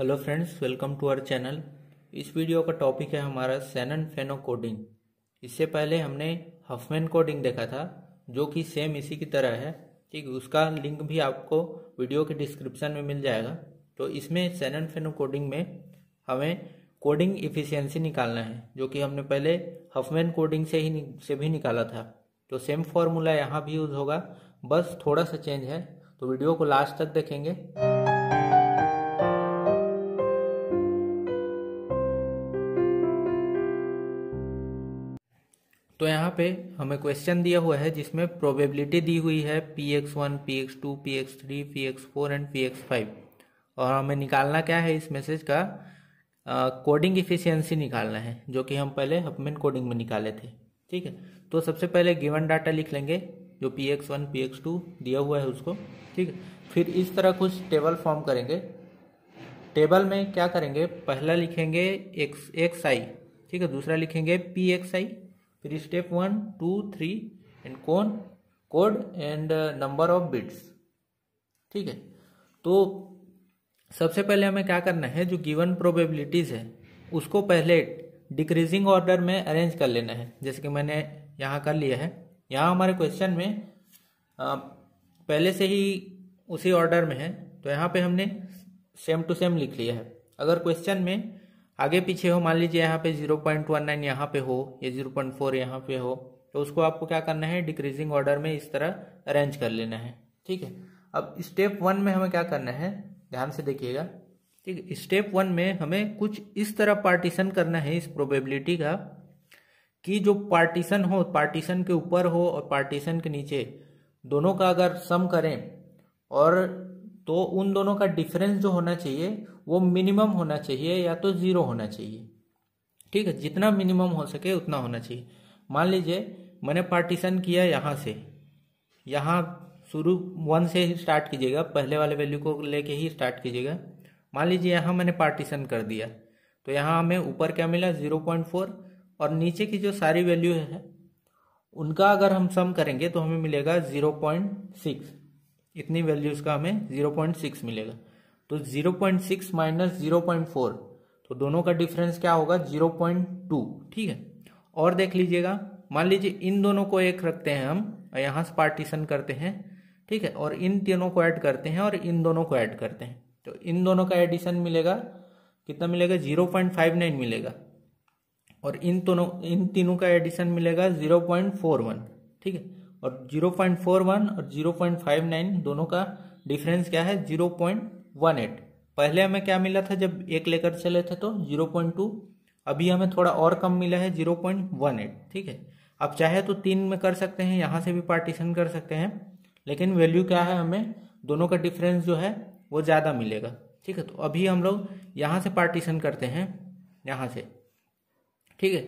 hello friends welcome to our channel इस video का topic है हमारा सैनन फेनो कोडिंग इससे पहले हमने हफमैन कोडिंग देखा था जो कि सेम इसी की तरह है ठीक उसका लिंक भी आपको वीडियो के डिस्क्रिप्शन में मिल जाएगा तो इसमें सैनन फेनो कोडिंग में हमें कोडिंग इफिशियंसी निकालना है जो कि हमने पहले हफमैन कोडिंग से ही से भी निकाला था तो सेम फॉर्मूला यहाँ भी यूज़ होगा बस थोड़ा सा चेंज है तो वीडियो को लास्ट तक देखेंगे पे हमें क्वेश्चन दिया हुआ है जिसमें प्रोबेबिलिटी दी हुई है P X one P X two P X three P X four and P X five और हमें निकालना क्या है इस मैसेज का कोडिंग इफिशियंसी निकालना है जो कि हम पहले हपमेन कोडिंग में निकाले थे ठीक है तो सबसे पहले गिवन डाटा लिख लेंगे जो P X one P X two दिया हुआ है उसको ठीक है फिर इस तरह कुछ टेबल फॉर्म करेंगे टेबल में क्या करेंगे पहला लिखेंगे एक्स एक्स आई ठीक है दूसरा लिखेंगे पी एक्स आई फिर step one two three and कौन code and number of bits ठीक है तो सबसे पहले हमें क्या करना है जो गिवन प्रोबेबिलिटीज़ है उसको पहले डिक्रीजिंग ऑर्डर में अरेंज कर लेना है जैसे कि मैंने यहाँ कर लिया है यहाँ हमारे क्वेश्चन में आ, पहले से ही उसी ऑर्डर में है तो यहाँ पे हमने सेम टू सेम लिख लिया है अगर क्वेश्चन में आगे पीछे हो मान लीजिए यहाँ पे जीरो पॉइंट वन नाइन यहाँ पे हो या जीरो पॉइंट फोर यहाँ पे हो तो उसको आपको क्या करना है डिक्रीजिंग ऑर्डर में इस तरह अरेंज कर लेना है ठीक है अब स्टेप वन में हमें क्या करना है ध्यान से देखिएगा ठीक है स्टेप वन में हमें कुछ इस तरह पार्टीशन करना है इस प्रोबेबिलिटी का कि जो पार्टीशन हो पार्टीशन के ऊपर हो और पार्टीशन के नीचे दोनों का अगर सम करें और तो उन दोनों का डिफरेंस जो होना चाहिए वो मिनिमम होना चाहिए या तो ज़ीरो होना चाहिए ठीक है जितना मिनिमम हो सके उतना होना चाहिए मान लीजिए मैंने पार्टीशन किया यहाँ से यहाँ शुरू वन से ही स्टार्ट कीजिएगा पहले वाले वैल्यू को लेके ही स्टार्ट कीजिएगा मान लीजिए यहाँ मैंने पार्टीशन कर दिया तो यहाँ हमें ऊपर क्या मिला ज़ीरो पॉइंट फोर और नीचे की जो सारी वैल्यू है उनका अगर हम सम करेंगे तो हमें मिलेगा ज़ीरो पॉइंट सिक्स इतनी वैल्यूज का हमें जीरो पॉइंट सिक्स मिलेगा तो zero point six minus zero point four तो दोनों का डिफरेंस क्या होगा जीरो पॉइंट टू ठीक है और देख लीजिएगा मान लीजिए इन दोनों को एक रखते हैं हम यहाँ से पार्टीशन करते हैं ठीक है और इन तीनों को ऐड करते हैं और इन दोनों को ऐड करते हैं तो इन दोनों का एडिशन मिलेगा कितना मिलेगा जीरो पॉइंट फाइव नाइन मिलेगा और इन दोनों इन तीनों का एडिशन मिलेगा जीरो पॉइंट फोर वन ठीक है और जीरो पॉइंट फोर वन और जीरो पॉइंट फाइव नाइन दोनों का डिफरेंस क्या है जीरो पॉइंट वन एट पहले हमें क्या मिला था जब एक लेकर चले थे तो जीरो पॉइंट टू अभी हमें थोड़ा और कम मिला है जीरो पॉइंट वन एट ठीक है आप चाहे तो तीन में कर सकते हैं यहाँ से भी पार्टीशन कर सकते हैं लेकिन वैल्यू क्या है हमें दोनों का डिफरेंस जो है वो ज़्यादा मिलेगा ठीक है तो अभी हम लोग यहाँ से पार्टीशन करते हैं यहाँ से ठीक है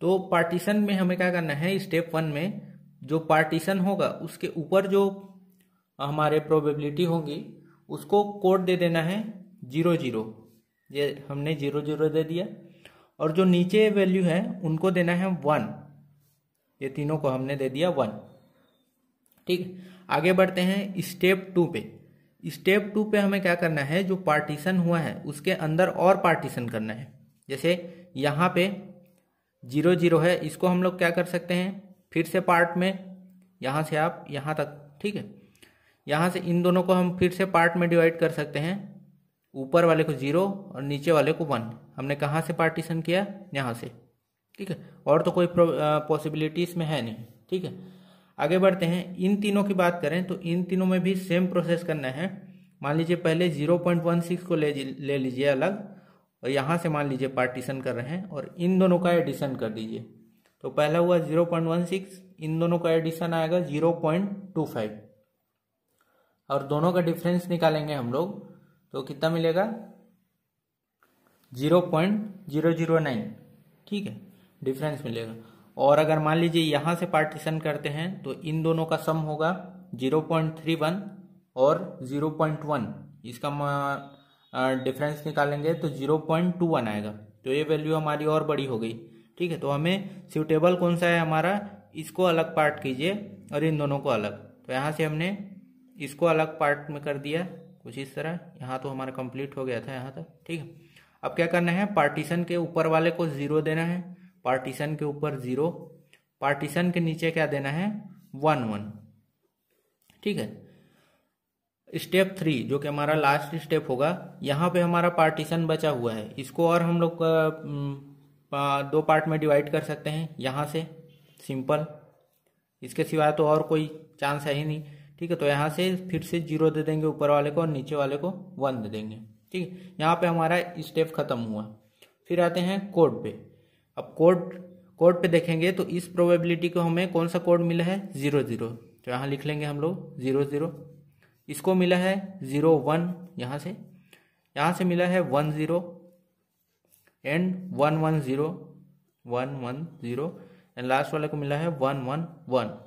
तो पार्टीशन में हमें क्या करना है स्टेप वन में जो पार्टीशन होगा उसके ऊपर जो हमारे प्रोबेबिलिटी होगी उसको कोड दे देना है जीरो जीरो ये हमने जीरो जीरो दे दिया और जो नीचे वैल्यू है उनको देना है वन ये तीनों को हमने दे दिया वन ठीक आगे बढ़ते हैं स्टेप टू पे स्टेप टू पे हमें क्या करना है जो पार्टीशन हुआ है उसके अंदर और पार्टीशन करना है जैसे यहाँ पे जीरो जीरो है इसको हम लोग क्या कर सकते हैं फिर से पार्ट में यहाँ से आप यहाँ तक ठीक है यहाँ से इन दोनों को हम फिर से पार्ट में डिवाइड कर सकते हैं ऊपर वाले को जीरो और नीचे वाले को वन हमने कहाँ से पार्टीशन किया यहाँ से ठीक है और तो कोई पॉसिबिलिटीज में है नहीं ठीक है आगे बढ़ते हैं इन तीनों की बात करें तो इन तीनों में भी सेम प्रोसेस करना है मान लीजिए पहले जीरो पॉइंट वन सिक्स को ले ले लीजिए अलग और यहाँ से मान लीजिए पार्टीशन कर रहे हैं और इन दोनों का एडिशन कर दीजिए तो पहला हुआ जीरो पॉइंट वन सिक्स इन दोनों का एडिशन आएगा जीरो पॉइंट टू फाइव और दोनों का डिफरेंस निकालेंगे हम लोग तो कितना मिलेगा zero point zero zero nine ठीक है डिफरेंस मिलेगा और अगर मान लीजिए यहां से पार्टीशन करते हैं तो इन दोनों का सम होगा जीरो पॉइंट थ्री वन और जीरो पॉइंट वन इसका डिफरेंस निकालेंगे तो जीरो पॉइंट टू वन आएगा तो ये वैल्यू हमारी और बड़ी हो गई ठीक है तो हमें सूटेबल कौन सा है हमारा इसको अलग पार्ट कीजिए और इन दोनों को अलग तो यहाँ से हमने इसको अलग पार्ट में कर दिया कुछ इस तरह यहाँ तो हमारा कंप्लीट हो गया था यहाँ तक ठीक है अब क्या करना है पार्टीशन के ऊपर वाले को ज़ीरो देना है पार्टीशन के ऊपर ज़ीरो पार्टीशन के नीचे क्या देना है वन वन ठीक है स्टेप थ्री जो कि हमारा लास्ट स्टेप होगा यहाँ पे हमारा पार्टीशन बचा हुआ है इसको और हम लोग दो पार्ट में डिवाइड कर सकते हैं यहाँ से सिंपल इसके सिवाय तो और कोई चांस है ही नहीं ठीक है तो यहाँ से फिर से जीरो दे देंगे ऊपर वाले को और नीचे वाले को वन दे देंगे ठीक है यहाँ पे हमारा स्टेप खत्म हुआ फिर आते हैं कोड पे अब कोड कोड पे देखेंगे तो इस प्रोबेबिलिटी को हमें कौन सा कोड मिला है ज़ीरो ज़ीरो तो यहाँ लिख लेंगे हम लोग ज़ीरो ज़ीरो इसको मिला है ज़ीरो वन यहाँ से यहाँ से मिला है one zero and one one zero one one zero and last वाले को मिला है वन वन वन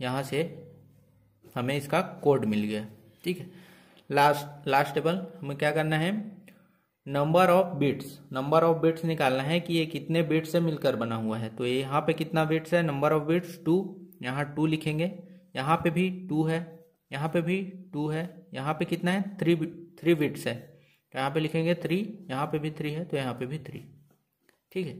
यहाँ से हमें इसका कोड मिल गया ठीक है लास्ट लास्ट टेबल हमें क्या करना है number of bits number of bits निकालना है कि ये कितने बिट्स से मिलकर बना हुआ है तो यहाँ पे कितना बिट्स है नंबर ऑफ बिट्स टू यहाँ टू लिखेंगे यहाँ पे भी टू है यहाँ पे भी टू है यहाँ पे कितना है थ्री थ्री बिट्स है तो यहाँ पे लिखेंगे थ्री यहाँ पे भी थ्री है तो यहाँ पे भी थ्री ठीक है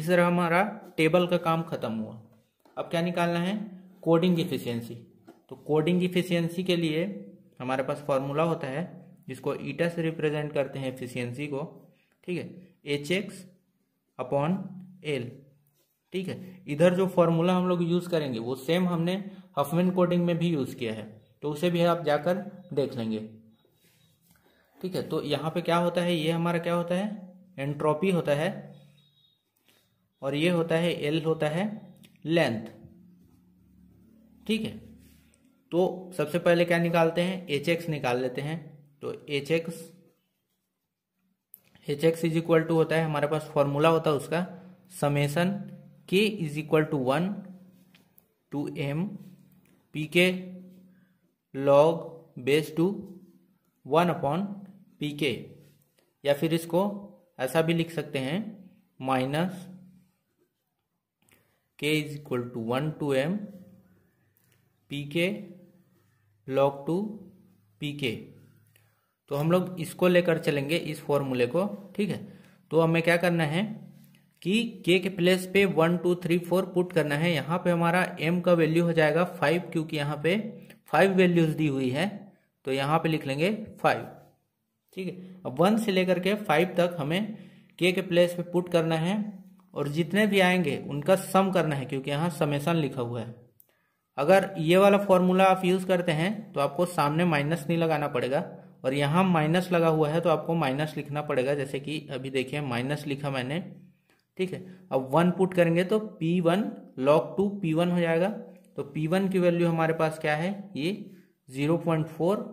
इस तरह हमारा टेबल का काम खत्म हुआ अब क्या निकालना है कोडिंग इफिशियंसी तो कोडिंग इफिशियंसी के लिए हमारे पास फॉर्मूला होता है जिसको ईटा से रिप्रेजेंट करते हैं इफिशियंसी को ठीक है एच एक्स अपॉन एल ठीक है इधर जो फॉर्मूला हम लोग यूज़ करेंगे वो सेम हमने हफमेन कोडिंग में भी यूज़ किया है तो उसे भी आप जाकर देख लेंगे ठीक है तो यहाँ पे क्या होता है ये हमारा क्या होता है एंट्रोपी होता है और ये होता है एल होता है लेंथ ठीक है तो सबसे पहले क्या निकालते हैं एच एक्स निकाल लेते हैं तो H X H X is equal to होता है हमारे पास फॉर्मूला होता है उसका summation K is equal to one to M P K log base two one upon P K या फिर इसको ऐसा भी लिख सकते हैं minus K is equal to one to M P K log two P K तो हम लोग इसको लेकर चलेंगे इस फॉर्मूले को ठीक है तो हमें क्या करना है कि के के प्लेस पे one two three four put करना है यहाँ पे हमारा एम का वैल्यू हो जाएगा फाइव क्योंकि यहाँ पे फाइव वैल्यूज दी हुई है तो यहाँ पे लिख लेंगे फाइव ठीक है अब वन से लेकर के फाइव तक हमें के के प्लेस पे पुट करना है और जितने भी आएंगे उनका सम करना है क्योंकि यहाँ समेसन लिखा हुआ है अगर ये वाला फॉर्मूला आप यूज़ करते हैं तो आपको सामने माइनस नहीं लगाना पड़ेगा और यहाँ माइनस लगा हुआ है तो आपको माइनस लिखना पड़ेगा जैसे कि अभी देखिए माइनस लिखा मैंने ठीक है अब वन पुट करेंगे तो P one log two P one हो जाएगा तो पी वन की वैल्यू हमारे पास क्या है ये zero point four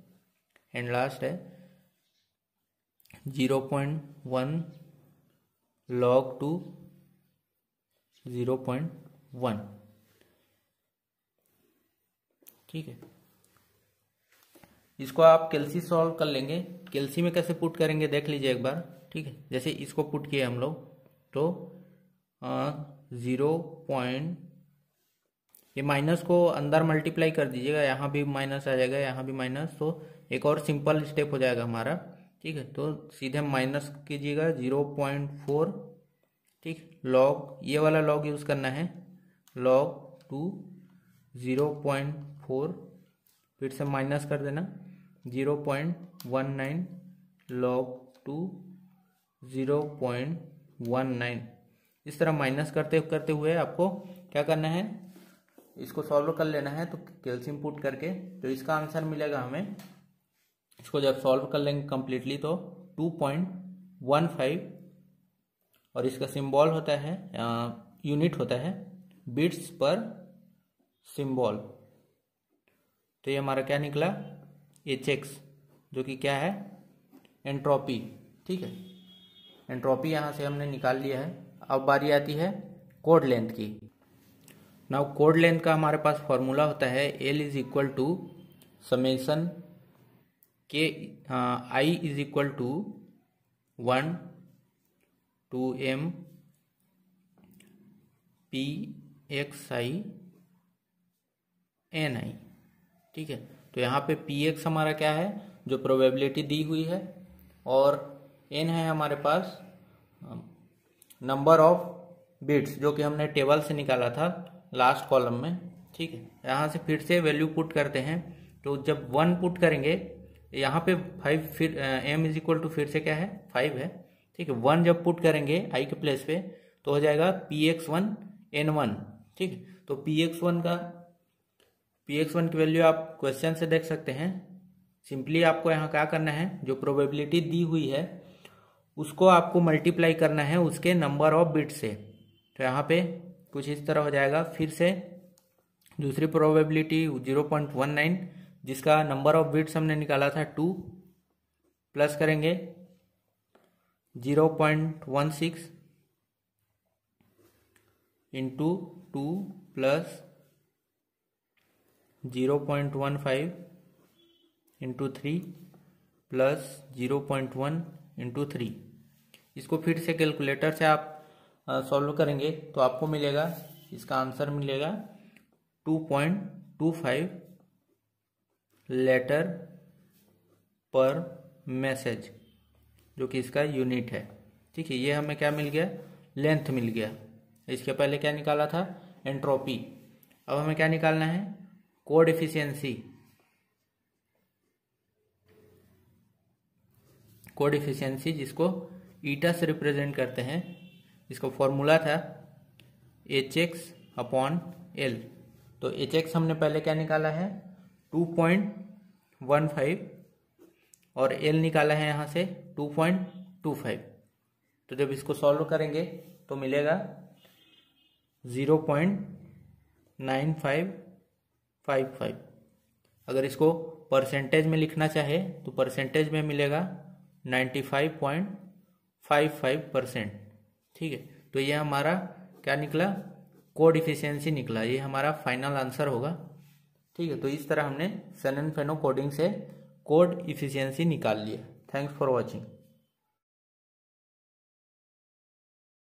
and last है zero point one log two zero point one ठीक है इसको आप केल्सी सॉल्व कर लेंगे केल्सी में कैसे पुट करेंगे देख लीजिए एक बार ठीक है जैसे इसको पुट किए हम लोग तो ज़ीरो पॉइंट ये माइनस को अंदर मल्टीप्लाई कर दीजिएगा यहाँ भी माइनस आ जाएगा यहाँ भी माइनस तो एक और सिंपल स्टेप हो जाएगा हमारा ठीक है तो सीधे माइनस कीजिएगा जीरो पॉइंट फोर ठीक लॉग ये वाला लॉग यूज़ करना है log two zero point four फिर से माइनस कर देना zero point one nine log two zero point one nine इस तरह माइनस करते करते हुए आपको क्या करना है इसको सॉल्व कर लेना है तो कैल्शियम पुट करके तो इसका आंसर मिलेगा हमें इसको जब सॉल्व कर लेंगे कंप्लीटली तो टू पॉइंट वन फाइव और इसका सिंबल होता है यूनिट होता है बिट्स पर सिंबल तो ये हमारा क्या निकला एच एक्स जो कि क्या है एंट्रोपी ठीक है एंट्रोपी यहाँ से हमने निकाल लिया है अब बारी आती है कोड लेंथ की नाउ कोड लेंथ का हमारे पास फॉर्मूला होता है L is equal to summation के I is equal to one to M P X I N I ठीक है तो यहाँ पे पी एक्स हमारा क्या है जो प्रोबेबिलिटी दी हुई है और एन है हमारे पास नंबर ऑफ बिट्स जो कि हमने टेबल से निकाला था लास्ट कॉलम में ठीक है यहाँ से फिर से वैल्यू पुट करते हैं तो जब वन पुट करेंगे यहाँ पे फाइव फिर एम इज इक्वल टू फिर से क्या है फाइव है ठीक है वन जब पुट करेंगे आई के प्लेस पे तो हो जाएगा P X one N one ठीक तो पी एक्स वन का पी एक्स वन की वैल्यू आप क्वेश्चन से देख सकते हैं सिंपली आपको यहाँ क्या करना है जो प्रोबेबिलिटी दी हुई है उसको आपको मल्टीप्लाई करना है उसके नंबर ऑफ बिट से तो यहाँ पे कुछ इस तरह हो जाएगा फिर से दूसरी probability zero point one nine जिसका नंबर ऑफ बिट्स हमने निकाला था टू प्लस करेंगे zero point one six into two plus zero point one five into three plus zero point one into three इसको फिर से कैलकुलेटर से आप सॉल्व करेंगे तो आपको मिलेगा इसका आंसर मिलेगा two point two five letter per message जो कि इसका यूनिट है ठीक है ये हमें क्या मिल गया लेंथ मिल गया इसके पहले क्या निकाला था एंट्रोपी अब हमें क्या निकालना है कोड इफिशियंसी कोड इफिशियंसी जिसको ईटा से रिप्रेजेंट करते हैं इसका फॉर्मूला था एच एक्स अपॉन एल तो एच एक्स हमने पहले क्या निकाला है टू पॉइंट वन फाइव और एल निकाला है यहाँ से टू पॉइंट टू फाइव तो जब इसको सॉल्व करेंगे तो मिलेगा zero point nine five five five अगर इसको परसेंटेज में लिखना चाहे तो परसेंटेज में मिलेगा ninety five point five five percent ठीक है तो ये हमारा क्या निकला कोड इफिशियंसी निकला ये हमारा फाइनल आंसर होगा ठीक है तो इस तरह हमने एंड फेनो कोडिंग से कोड इफिशियंसी निकाल लिया थैंक्स फॉर वॉचिंग